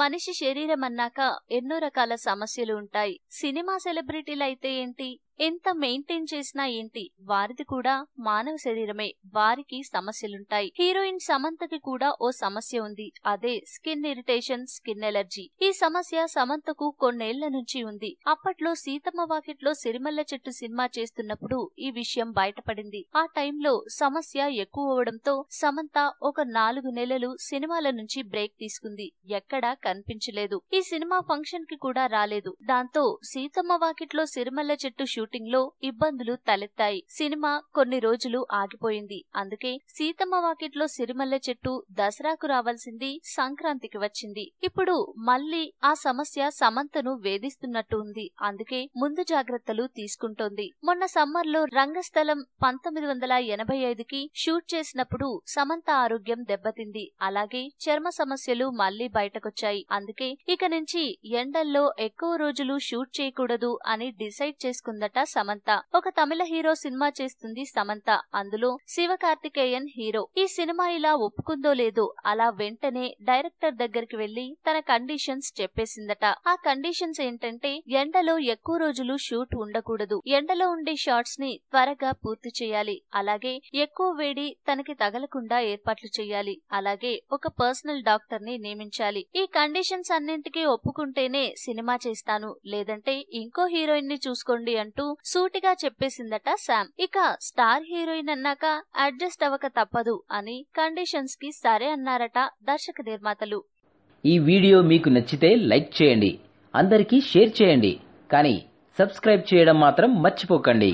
మనిషి శరీరం అన్నాక ఎన్నో రకాల సమస్యలు ఉంటాయి సినిమా సెలబ్రిటీలైతే ఏంటి ఎంత మెయింటైన్ చేసినా ఏంటి వారిది కూడా మానవ శరీరమే వారికి సమస్యలుంటాయి హీరోయిన్ సమంతకి కూడా ఓ సమస్య ఉంది అదే స్కిన్ ఇరిటేషన్ స్కిన్ ఎలర్జీ ఈ సమస్య సమంతకు కొన్నేళ్ల నుంచి ఉంది అప్పట్లో సీతమ్మ వాకిట్లో సిరిమల్ల చెట్టు సినిమా చేస్తున్నప్పుడు ఈ విషయం బయటపడింది ఆ టైంలో సమస్య ఎక్కువ అవడంతో సమంత ఒక నాలుగు నెలలు సినిమాల నుంచి బ్రేక్ తీసుకుంది ఎక్కడా కనిపించలేదు ఈ సినిమా ఫంక్షన్ కి కూడా రాలేదు దాంతో సీతమ్మ వాకిట్లో సిరిమల్ల చెట్టు షూట్ షూటింగ్ లో ఇబ్బందులు తలెత్తాయి సినిమా కొన్ని రోజులు ఆగిపోయింది అందుకే సీతమ్మ వాకిట్ లో సిరిమల్లె చెట్టు దసరాకు రావాల్సింది సంక్రాంతికి వచ్చింది ఇప్పుడు మళ్లీ ఆ సమస్య సమంతను వేధిస్తున్నట్టు ఉంది అందుకే ముందు జాగ్రత్తలు తీసుకుంటోంది మొన్న సమ్మర్ లో రంగస్థలం పంతొమ్మిది వందల ఎనభై ఐదుకి షూట్ చేసినప్పుడు సమంత ఆరోగ్యం దెబ్బతింది అలాగే చర్మ సమస్యలు మళ్లీ బయటకొచ్చాయి అందుకే ఇక నుంచి ఎండల్లో ఎక్కువ రోజులు షూట్ చేయకూడదు అని డిసైడ్ చేసుకుందట నట సమంత ఒక తమిళ హీరో సినిమా చేస్తుంది సమంత అందులో శివ కార్తికేయన్ హీరో ఈ సినిమా ఇలా ఒప్పుకుందో లేదో అలా వెంటనే డైరెక్టర్ దగ్గరికి వెళ్లి తన కండిషన్స్ చెప్పేసిందట ఆ కండిషన్స్ ఏంటంటే ఎండలో ఎక్కువ రోజులు షూట్ ఉండకూడదు ఎండలో ఉండే షార్ట్స్ ని త్వరగా పూర్తి చేయాలి అలాగే ఎక్కువ వేడి తనకి తగలకుండా ఏర్పాట్లు చేయాలి అలాగే ఒక పర్సనల్ డాక్టర్ ని నియమించాలి ఈ కండిషన్స్ అన్నింటికీ ఒప్పుకుంటేనే సినిమా చేస్తాను లేదంటే ఇంకో హీరోయిన్ ని చూసుకోండి అంటూ అంటూ సూటిగా చెప్పేసిందట శామ్ ఇక స్టార్ హీరోయిన్ అన్నాక అడ్జస్ట్ అవ్వక తప్పదు అని కండిషన్స్ కి సరే అన్నారట దర్శక నిర్మాతలు ఈ వీడియో మీకు నచ్చితే లైక్ చేయండి అందరికీ షేర్ చేయండి కానీ సబ్స్క్రైబ్ చేయడం మాత్రం మర్చిపోకండి